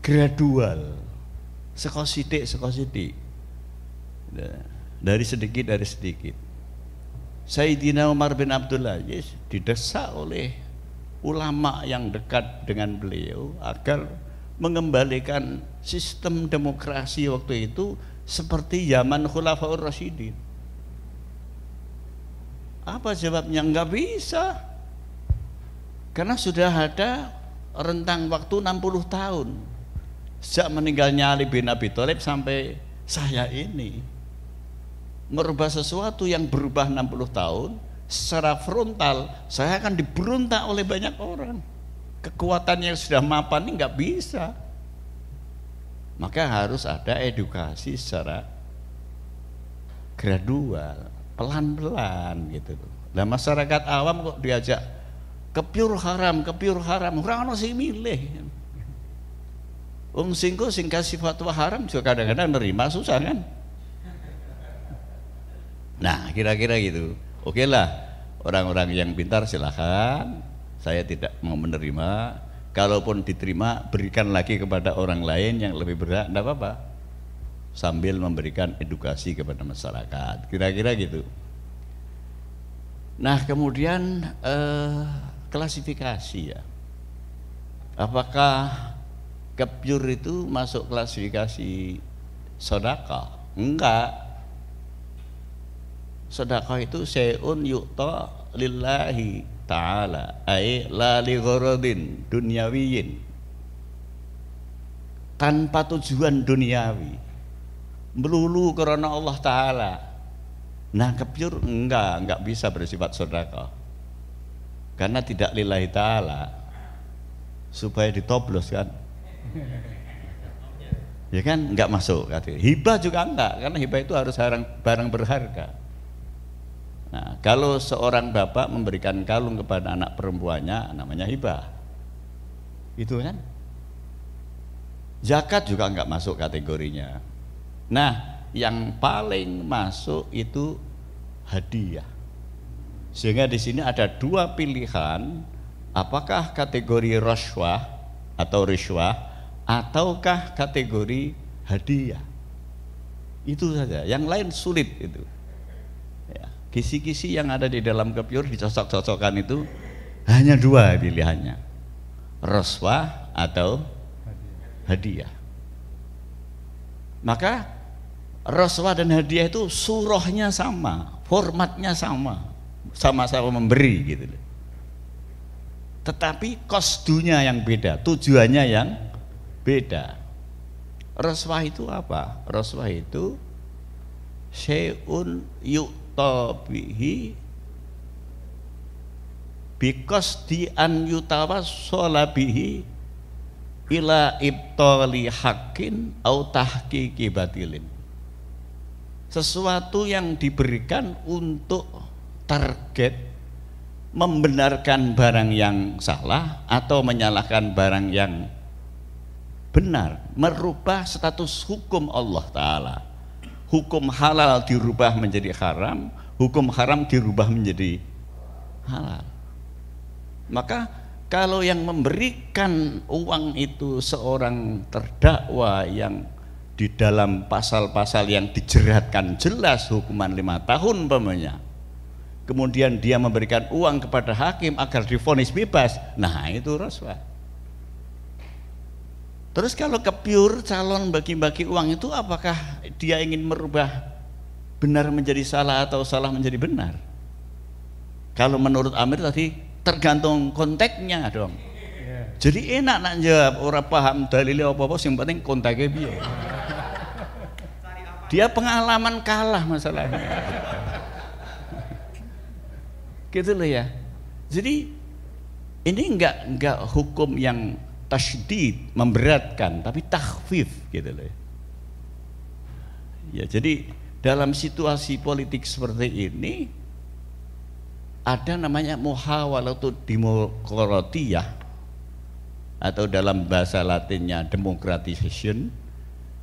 gradual sekositik sekositik nah, dari sedikit dari sedikit Sayyidina Umar bin Abdul Aziz didesak oleh ulama yang dekat dengan beliau agar mengembalikan sistem demokrasi waktu itu seperti zaman Khulafaur Rasyidin. Apa sebabnya Enggak bisa. Karena sudah ada rentang waktu 60 tahun sejak meninggalnya Ali bin Abi Thalib sampai saya ini merubah sesuatu yang berubah 60 tahun secara frontal saya akan diberontak oleh banyak orang kekuatan yang sudah mapan ini nggak bisa maka harus ada edukasi secara gradual pelan-pelan gitu loh nah masyarakat awam kok diajak Kepiur haram, kepiur haram. orang ono sing milih. Wong singko sing sifat fatwa haram juga kadang-kadang nerima susah kan? Nah, kira-kira gitu. Oke lah, orang-orang yang pintar silahkan. Saya tidak mau menerima. Kalaupun diterima, berikan lagi kepada orang lain yang lebih berat. Tidak apa-apa. Sambil memberikan edukasi kepada masyarakat. Kira-kira gitu. Nah, kemudian eh, klasifikasi ya. Apakah kepyur itu masuk klasifikasi sodaka? Enggak. Sodaka itu seun yukta lillahi ta'ala ay la li dunyawiyin tanpa tujuan duniawi melulu karena Allah Ta'ala nah kepyur enggak enggak bisa bersifat sodaka karena tidak lillahi ta'ala supaya ditoblos kan ya kan nggak masuk katanya. hibah juga enggak karena hibah itu harus barang, barang berharga nah kalau seorang bapak memberikan kalung kepada anak perempuannya namanya hibah itu kan zakat juga enggak masuk kategorinya nah yang paling masuk itu hadiah sehingga di sini ada dua pilihan, apakah kategori rasuah atau riswah ataukah kategori hadiah. Itu saja, yang lain sulit itu. Ya, kisi-kisi yang ada di dalam kepiur dicocok-cocokkan itu hanya dua pilihannya. Rasuah atau hadiah. Maka rasuah dan hadiah itu surahnya sama, formatnya sama sama-sama memberi gitu loh. Tetapi kosdunya yang beda, tujuannya yang beda. Rasuah itu apa? Rasuah itu seun yutabihi, because di an yutawa solabihi ila ibtoli hakin au tahkiki batilin sesuatu yang diberikan untuk target membenarkan barang yang salah atau menyalahkan barang yang benar merubah status hukum Allah Ta'ala hukum halal dirubah menjadi haram hukum haram dirubah menjadi halal maka kalau yang memberikan uang itu seorang terdakwa yang di dalam pasal-pasal yang dijeratkan jelas hukuman lima tahun pemenya kemudian dia memberikan uang kepada hakim agar difonis bebas, nah itu rasuah. Terus kalau ke pure calon bagi-bagi uang itu apakah dia ingin merubah benar menjadi salah atau salah menjadi benar? Kalau menurut Amir tadi tergantung konteksnya dong. Jadi enak nak jawab orang paham dalilnya apa-apa yang penting konteksnya biar. Dia pengalaman kalah masalahnya gitu loh ya jadi ini enggak enggak hukum yang tasdid memberatkan tapi takhfif gitu loh ya. ya jadi dalam situasi politik seperti ini ada namanya muhawalatu demokratiyah atau dalam bahasa latinnya democratization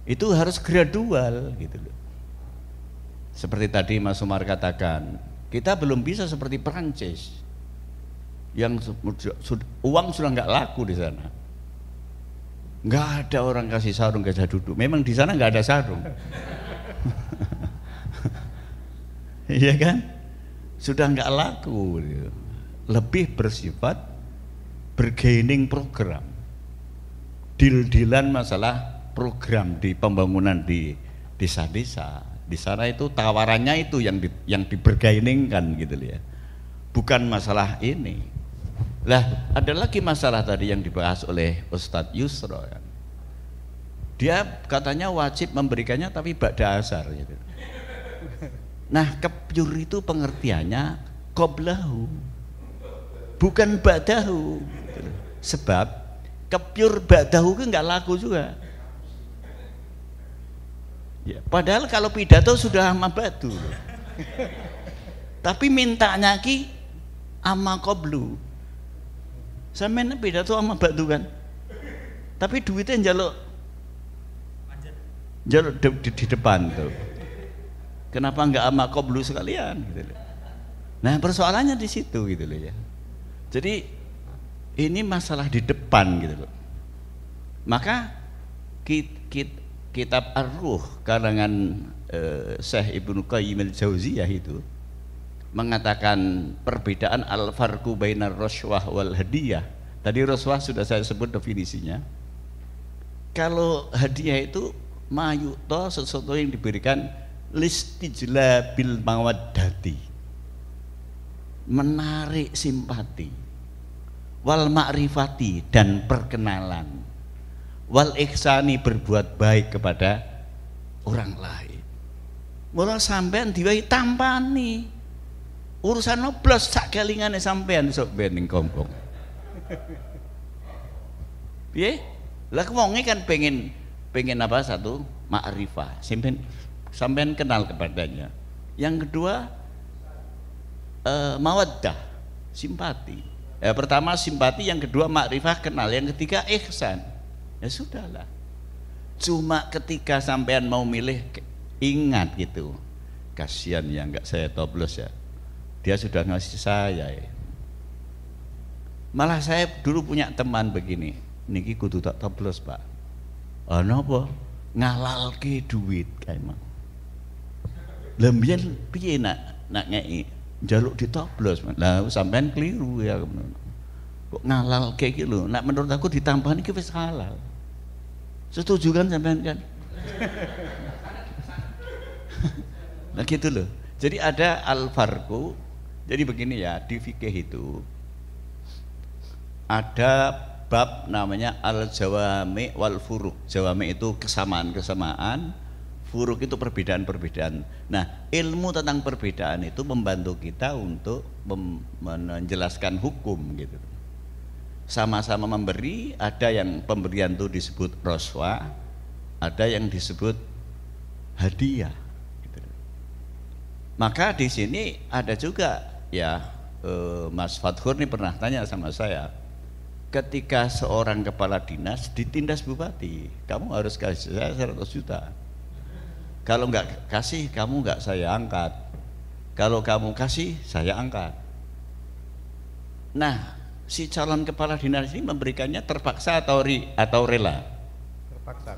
itu harus gradual gitu loh. Seperti tadi Mas Umar katakan, kita belum bisa seperti Perancis yang uang sudah nggak laku di sana. Nggak ada orang kasih sarung gajah duduk. Memang di sana nggak ada sarung. Iya kan? Sudah nggak laku. Gitu. Lebih bersifat bergaining program. Deal-dealan masalah program di pembangunan di desa-desa. Di sana itu tawarannya itu yang di, yang dibergainingkan gitu ya. Bukan masalah ini. Lah, ada lagi masalah tadi yang dibahas oleh Ustadz Yusro kan. Dia katanya wajib memberikannya tapi bak asar gitu. Nah, kepyur itu pengertiannya koblahu Bukan ba'dahu. Gitu Sebab kepyur ba'dahu itu nggak laku juga Ya, padahal kalau pidato sudah sama batu. Tapi mintanya ki ama koblu. Sampeyan pidato ama batu kan. Tapi duitnya njaluk njaluk di, di, di depan tuh. Kenapa enggak ama koblu sekalian gitu loh. Nah, persoalannya di situ gitu loh ya. Jadi ini masalah di depan gitu loh. Maka kita, kita kitab Ar-Ruh karangan eh, Syekh Ibnu Qayyim al-Jauziyah itu mengatakan perbedaan al-farqu bainar roswah wal hadiah. Tadi roswah sudah saya sebut definisinya. Kalau hadiah itu mayuto sesuatu yang diberikan listijla bil mawaddati. Menarik simpati wal ma'rifati dan perkenalan wal ihsani berbuat baik kepada orang lain mula sampean diwai tampani urusan noblos sak kelingane sampean sok bening kompong piye lah wonge kan pengen pengen apa satu ma'rifah sampean sampean kenal kepadanya yang kedua eh, mawaddah simpati ya, pertama simpati yang kedua ma'rifah kenal yang ketiga ihsan Ya sudahlah. Cuma ketika sampean mau milih ingat gitu. Kasihan ya enggak saya toblos ya. Dia sudah ngasih saya. Ya. Malah saya dulu punya teman begini. Niki kudu tak toblos, Pak. Oh, ngalal ke duit kayak emang Lembian piye nak nak ngai Jaluk di ditoblos. Lah sampean keliru ya. Kok ngalal iki gitu Nak menurut aku ditambah niki wis halal. Setuju kan sampai kan? nah gitu loh. Jadi ada al farku Jadi begini ya, di fikih itu ada bab namanya al-jawami wal furuk. Jawami itu kesamaan-kesamaan, furuk itu perbedaan-perbedaan. Nah, ilmu tentang perbedaan itu membantu kita untuk menjelaskan hukum gitu sama-sama memberi, ada yang pemberian itu disebut roswa, ada yang disebut hadiah. Maka di sini ada juga ya eh, Mas Fathur ini pernah tanya sama saya, ketika seorang kepala dinas ditindas bupati, kamu harus kasih saya 100 juta. Kalau nggak kasih, kamu nggak saya angkat. Kalau kamu kasih, saya angkat. Nah, si calon kepala dinas ini memberikannya terpaksa atau ri, atau rela? Terpaksa.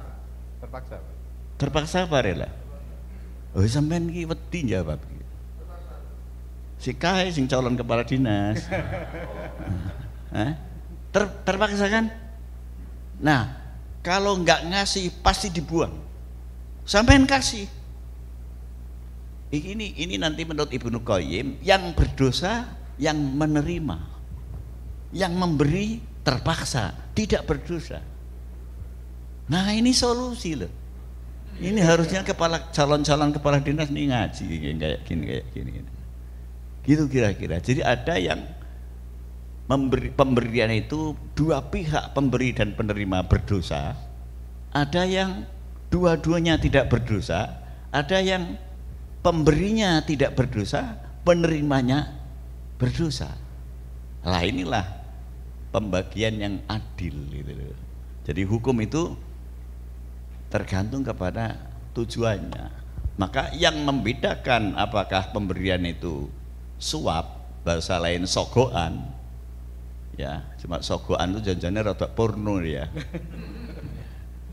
Terpaksa. Terpaksa apa rela? Oh, sampean ki wedi jawab Si kae sing calon kepala dinas. Hah? Ter, terpaksa kan? Nah, kalau nggak ngasih pasti dibuang. Sampean kasih. Ini ini nanti menurut Ibnu Qayyim yang berdosa yang menerima yang memberi terpaksa, tidak berdosa. Nah ini solusi loh. Ini harusnya kepala calon-calon kepala dinas nih ngaji kayak gini kayak gini. Gitu kira-kira. Jadi ada yang memberi, pemberian itu dua pihak pemberi dan penerima berdosa. Ada yang dua-duanya tidak berdosa. Ada yang pemberinya tidak berdosa, penerimanya berdosa. Lah inilah pembagian yang adil gitu Jadi hukum itu tergantung kepada tujuannya. Maka yang membedakan apakah pemberian itu suap bahasa lain sogoan ya cuma sogoan itu janjinya rada porno ya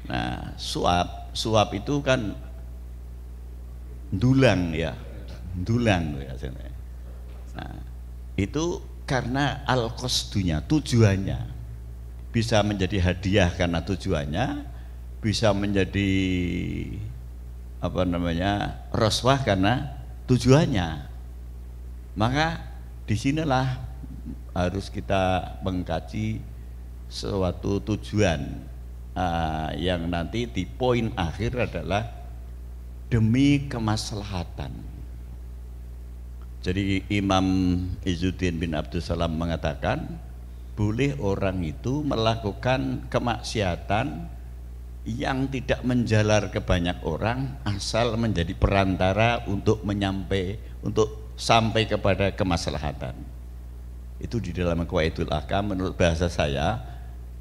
nah suap suap itu kan dulang ya dulang ya nah itu karena al kostunya tujuannya bisa menjadi hadiah karena tujuannya bisa menjadi apa namanya roswah karena tujuannya maka disinilah harus kita mengkaji suatu tujuan uh, yang nanti di poin akhir adalah demi kemaslahatan jadi Imam Izzuddin bin Abdul Salam mengatakan boleh orang itu melakukan kemaksiatan yang tidak menjalar ke banyak orang asal menjadi perantara untuk menyampai untuk sampai kepada kemaslahatan. Itu di dalam Kuwaitul Akam menurut bahasa saya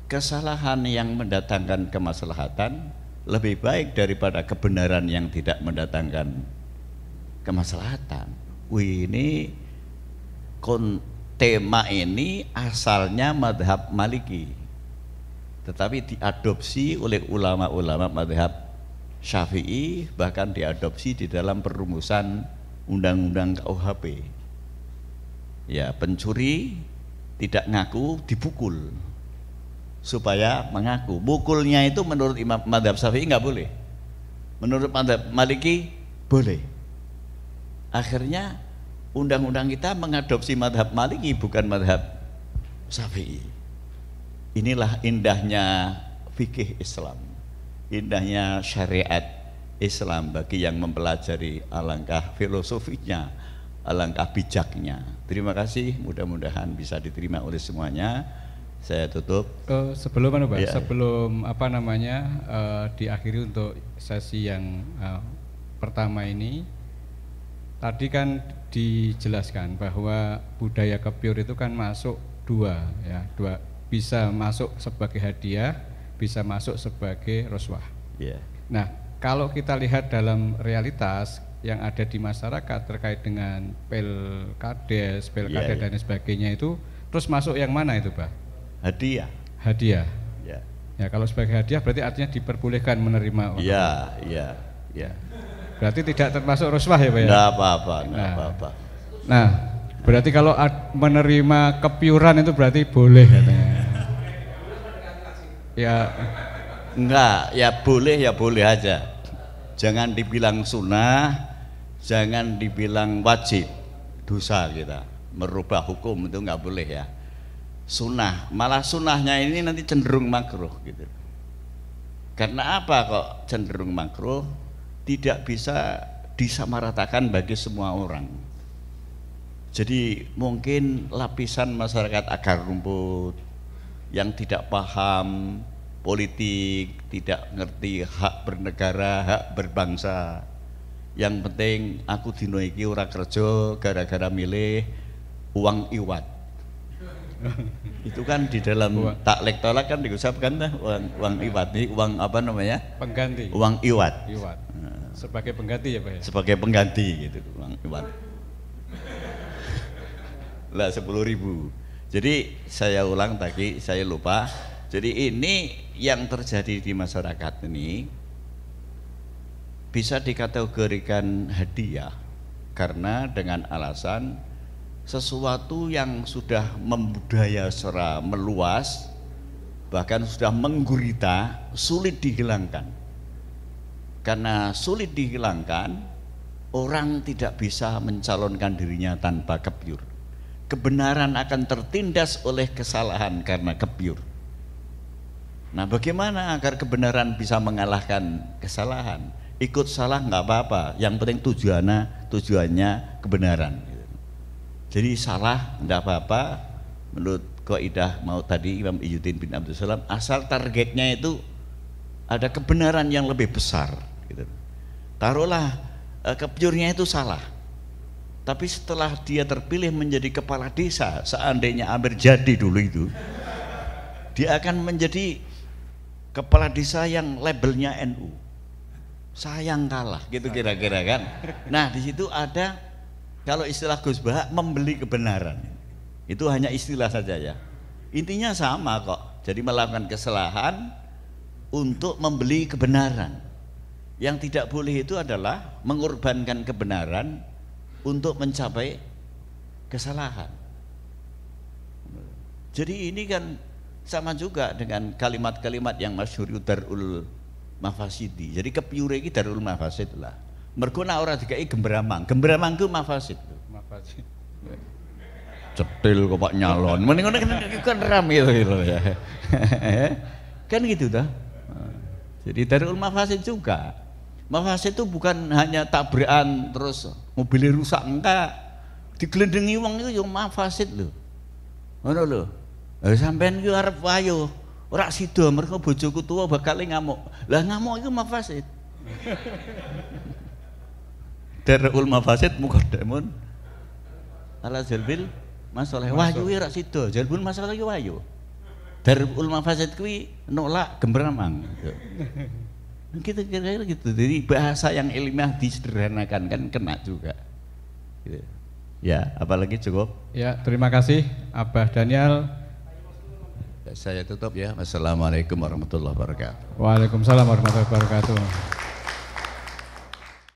kesalahan yang mendatangkan kemaslahatan lebih baik daripada kebenaran yang tidak mendatangkan kemaslahatan. Wih, ini kon, tema ini asalnya madhab maliki tetapi diadopsi oleh ulama-ulama madhab syafi'i bahkan diadopsi di dalam perumusan undang-undang KUHP ya pencuri tidak ngaku dipukul supaya mengaku mukulnya itu menurut imam madhab syafi'i nggak boleh menurut madhab maliki boleh akhirnya undang-undang kita mengadopsi madhab maliki bukan madhab syafi'i inilah indahnya fikih Islam indahnya syariat Islam bagi yang mempelajari alangkah filosofinya alangkah bijaknya terima kasih mudah-mudahan bisa diterima oleh semuanya saya tutup. Uh, sebelum apa ya. sebelum apa namanya uh, diakhiri untuk sesi yang uh, pertama ini, Tadi kan dijelaskan bahwa budaya kepiur itu kan masuk dua ya, dua bisa masuk sebagai hadiah, bisa masuk sebagai roswah. Yeah. Nah, kalau kita lihat dalam realitas yang ada di masyarakat terkait dengan pelkades, pelkades yeah, iya. dan sebagainya itu, terus masuk yang mana itu, Pak? Hadiah. Hadiah. Ya. Yeah. Ya, kalau sebagai hadiah berarti artinya diperbolehkan menerima. Iya, iya, iya. Berarti tidak termasuk ruswah ya Pak ya? Tidak apa-apa, nggak nah. apa-apa. Nah, berarti kalau menerima kepiuran itu berarti boleh katanya. ya. Enggak, ya boleh ya boleh aja. Jangan dibilang sunnah, jangan dibilang wajib. Dosa kita. Merubah hukum itu enggak boleh ya. Sunnah, malah sunnahnya ini nanti cenderung makruh gitu. Karena apa kok cenderung makruh? tidak bisa disamaratakan bagi semua orang. Jadi mungkin lapisan masyarakat akar rumput yang tidak paham politik, tidak ngerti hak bernegara, hak berbangsa. Yang penting aku dinoiki ora kerja gara-gara milih uang iwat itu kan di dalam tak taklek tolak kan diusapkan dah uang uang iwat nih uang apa namanya pengganti uang iwat iwat nah. sebagai pengganti ya pak ya sebagai pengganti gitu uang iwat lah sepuluh ribu jadi saya ulang tadi saya lupa jadi ini yang terjadi di masyarakat ini bisa dikategorikan hadiah karena dengan alasan sesuatu yang sudah membudaya secara meluas bahkan sudah menggurita sulit dihilangkan karena sulit dihilangkan orang tidak bisa mencalonkan dirinya tanpa kepiur kebenaran akan tertindas oleh kesalahan karena kepiur nah bagaimana agar kebenaran bisa mengalahkan kesalahan ikut salah nggak apa-apa yang penting tujuannya tujuannya kebenaran jadi salah tidak apa-apa menurut kaidah mau tadi Imam Ijuddin bin Abdul Salam asal targetnya itu ada kebenaran yang lebih besar gitu. Taruhlah eh, kepjurnya itu salah. Tapi setelah dia terpilih menjadi kepala desa, seandainya Amir jadi dulu itu, dia akan menjadi kepala desa yang labelnya NU. Sayang kalah gitu kira-kira kan. Nah, di situ ada kalau istilah Gus Bah membeli kebenaran. Itu hanya istilah saja ya. Intinya sama kok. Jadi melakukan kesalahan untuk membeli kebenaran. Yang tidak boleh itu adalah mengorbankan kebenaran untuk mencapai kesalahan. Jadi ini kan sama juga dengan kalimat-kalimat yang masyhur darul mafasidi. Jadi kepiure darul mafasid lah. Mergo nek ora dikai gembramang, gembramang ku mafasid. Mafasid. Cetil kok Pak nyalon. Mending ngono kan, kan ram gitu gitu ya. kan gitu dah. Jadi dari ulama mafasid juga. Mafasid itu bukan hanya tabrakan terus mobilnya rusak enggak. Diglendengi wong itu yo mafasid lho. Ngono lho. sampean ki arep wayo. Ora sida mergo bojoku tuwa bakal ngamuk. Lah ngamuk itu mafasid. Dari Darul mafasid muqaddamun ala jalbil masalah. Wahyu irak situ jalbul masalah iki wahyu. Darul mafasid kuwi nolak gembramang. Kita gitu. gitu, kira-kira gitu. Jadi bahasa yang ilmiah disederhanakan kan kena juga. Gitu. Ya, apalagi cukup. Ya, terima kasih Abah Daniel. Saya tutup ya. Wassalamualaikum warahmatullahi wabarakatuh. Waalaikumsalam warahmatullahi wabarakatuh.